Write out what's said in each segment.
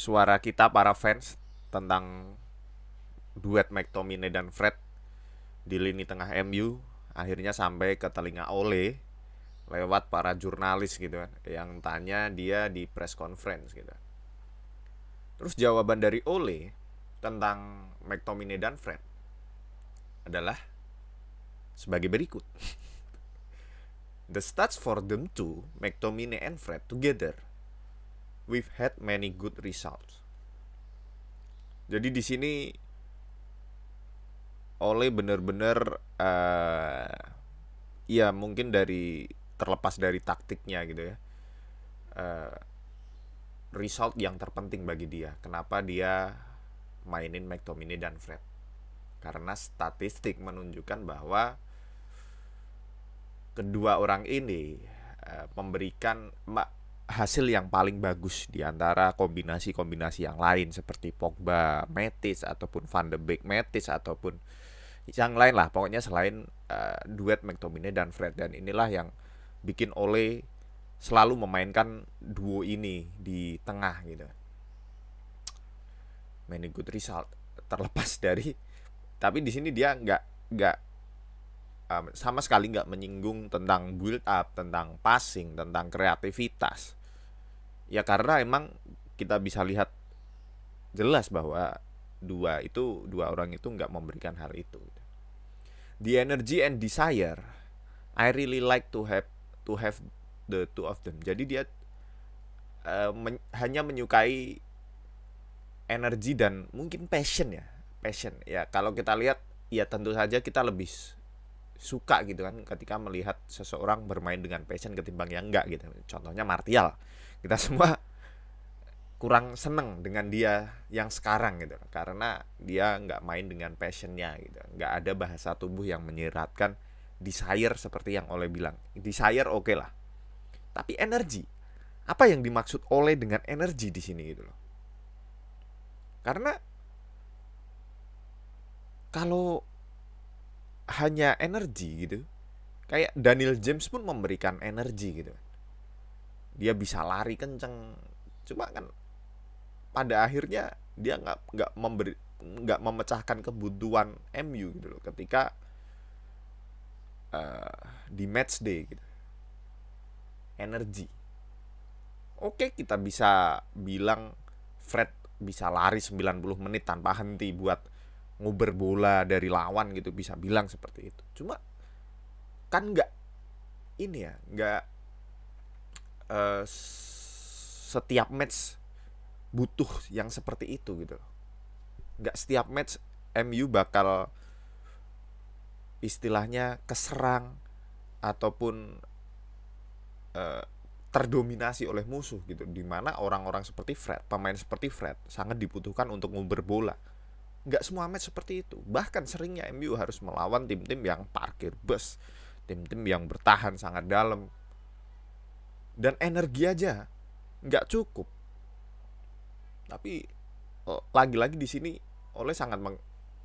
suara kita para fans tentang duet McTominay dan Fred di lini tengah MU akhirnya sampai ke telinga Ole lewat para jurnalis gitu kan yang tanya dia di press conference gitu. Terus jawaban dari Ole tentang McTominay dan Fred adalah sebagai berikut. The stats for them two, McTominay and Fred together we've had many good results. Jadi di sini oleh benar-benar uh, ya mungkin dari terlepas dari taktiknya gitu ya. Uh, result yang terpenting bagi dia. Kenapa dia mainin McTominay dan Fred? Karena statistik menunjukkan bahwa kedua orang ini uh, memberikan hasil yang paling bagus di antara kombinasi-kombinasi yang lain seperti Pogba, Metis ataupun Van de Beek, Metis ataupun yang lain lah. Pokoknya selain uh, duet McTominay dan Fred dan inilah yang bikin Ole selalu memainkan duo ini di tengah gitu. Many good result terlepas dari tapi di sini dia nggak nggak eh, sama sekali nggak menyinggung tentang build up, tentang passing, tentang kreativitas Ya karena emang kita bisa lihat jelas bahwa dua itu dua orang itu nggak memberikan hal itu. Gitu. The energy and desire, I really like to have to have the two of them. Jadi dia uh, men hanya menyukai energi dan mungkin passion ya, passion ya. Kalau kita lihat, ya tentu saja kita lebih suka gitu kan ketika melihat seseorang bermain dengan passion ketimbang yang enggak gitu. Contohnya Martial kita semua kurang seneng dengan dia yang sekarang gitu karena dia nggak main dengan passionnya gitu nggak ada bahasa tubuh yang menyiratkan desire seperti yang oleh bilang desire oke okay lah tapi energi apa yang dimaksud oleh dengan energi di sini gitu loh karena kalau hanya energi gitu kayak Daniel James pun memberikan energi gitu dia bisa lari kenceng cuma kan pada akhirnya dia nggak nggak memberi nggak memecahkan kebutuhan MU gitu loh ketika uh, di match day gitu energi oke kita bisa bilang Fred bisa lari 90 menit tanpa henti buat nguber bola dari lawan gitu bisa bilang seperti itu cuma kan nggak ini ya nggak uh, setiap match butuh yang seperti itu gitu nggak setiap match MU bakal istilahnya keserang ataupun uh, terdominasi oleh musuh gitu dimana orang-orang seperti Fred pemain seperti Fred sangat dibutuhkan untuk ngumber bola nggak semua match seperti itu bahkan seringnya MU harus melawan tim-tim yang parkir bus tim-tim yang bertahan sangat dalam dan energi aja nggak cukup tapi eh, lagi-lagi di sini oleh sangat meng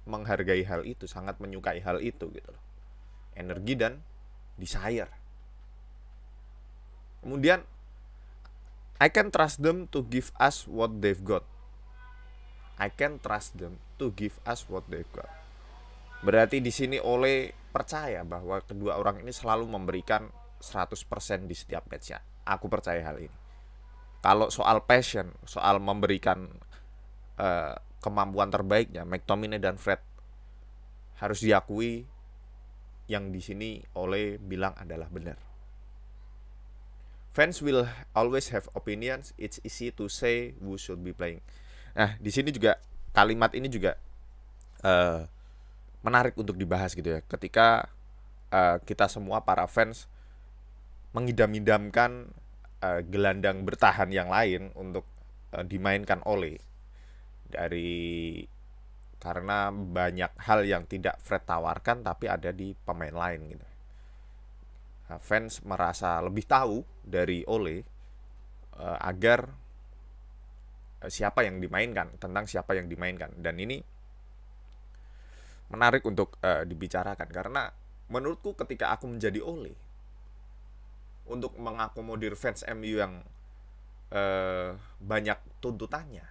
menghargai hal itu sangat menyukai hal itu gitu loh energi dan desire kemudian I can trust them to give us what they've got I can trust them to give us what they've got berarti di sini oleh percaya bahwa kedua orang ini selalu memberikan 100% di setiap matchnya Aku percaya hal ini. Kalau soal passion, soal memberikan uh, kemampuan terbaiknya, McTominay dan Fred harus diakui yang di sini oleh bilang adalah benar. Fans will always have opinions. It's easy to say who should be playing. Nah, di sini juga kalimat ini juga uh, menarik untuk dibahas gitu ya. Ketika uh, kita semua para fans mengidam-idamkan uh, gelandang bertahan yang lain untuk uh, dimainkan oleh dari karena banyak hal yang tidak Fred tawarkan tapi ada di pemain lain gitu. Nah, fans merasa lebih tahu dari Ole uh, agar siapa yang dimainkan, tentang siapa yang dimainkan dan ini menarik untuk uh, dibicarakan karena menurutku ketika aku menjadi Ole untuk mengakomodir fans MU yang eh, banyak tuntutannya.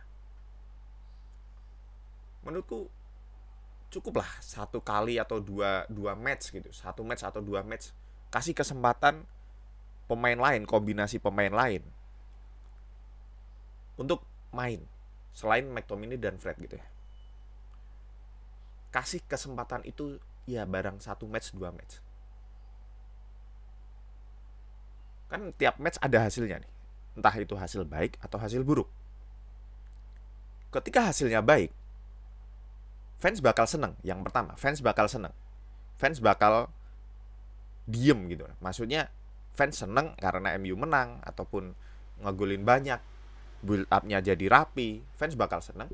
Menurutku cukuplah satu kali atau dua dua match gitu, satu match atau dua match kasih kesempatan pemain lain, kombinasi pemain lain untuk main selain McTominay dan Fred gitu ya. Kasih kesempatan itu ya barang satu match dua match. Kan tiap match ada hasilnya nih. Entah itu hasil baik atau hasil buruk. Ketika hasilnya baik, fans bakal seneng. Yang pertama, fans bakal seneng. Fans bakal diem gitu. Maksudnya fans seneng karena MU menang ataupun ngegulin banyak, build upnya jadi rapi, fans bakal seneng.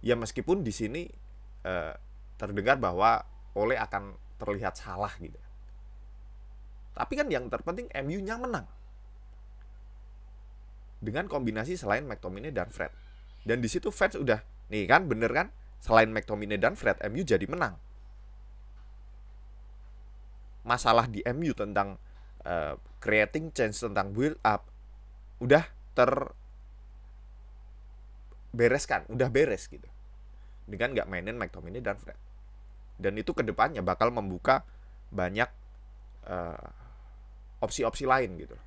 Ya meskipun di sini eh, terdengar bahwa Ole akan terlihat salah gitu tapi kan yang terpenting MU nya menang. Dengan kombinasi selain McTominay dan Fred. Dan disitu situ fans udah, nih kan bener kan? Selain McTominay dan Fred, MU jadi menang. Masalah di MU tentang uh, creating chance tentang build up udah ter bereskan, udah beres gitu. Dengan nggak mainin McTominay dan Fred. Dan itu kedepannya bakal membuka banyak uh, opsi-opsi lain gitu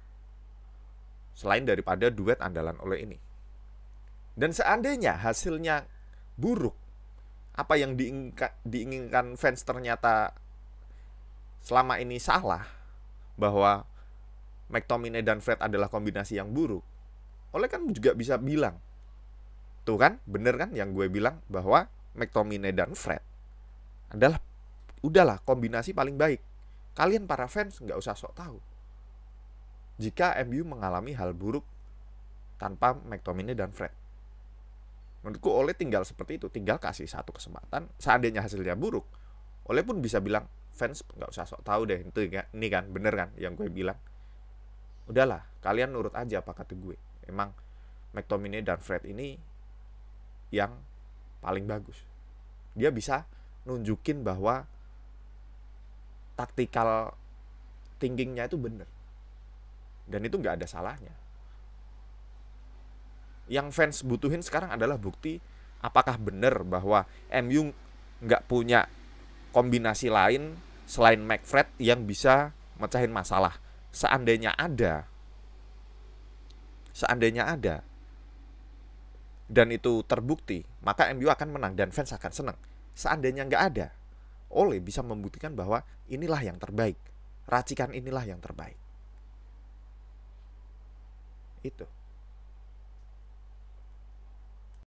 selain daripada duet andalan oleh ini dan seandainya hasilnya buruk apa yang diinginkan, fans ternyata selama ini salah bahwa McTominay dan Fred adalah kombinasi yang buruk oleh kan juga bisa bilang tuh kan bener kan yang gue bilang bahwa McTominay dan Fred adalah udahlah kombinasi paling baik kalian para fans nggak usah sok tahu jika MU mengalami hal buruk tanpa McTominay dan Fred. Menurutku Oleh tinggal seperti itu, tinggal kasih satu kesempatan. Seandainya hasilnya buruk, Oleh pun bisa bilang fans nggak usah sok tahu deh itu ini kan bener kan yang gue bilang. Udahlah, kalian nurut aja apa kata gue. Emang McTominay dan Fred ini yang paling bagus. Dia bisa nunjukin bahwa taktikal thinkingnya itu bener dan itu nggak ada salahnya. Yang fans butuhin sekarang adalah bukti apakah benar bahwa MU nggak punya kombinasi lain selain McFred yang bisa mecahin masalah. Seandainya ada, seandainya ada, dan itu terbukti, maka MU akan menang dan fans akan senang. Seandainya nggak ada, Ole bisa membuktikan bahwa inilah yang terbaik. Racikan inilah yang terbaik itu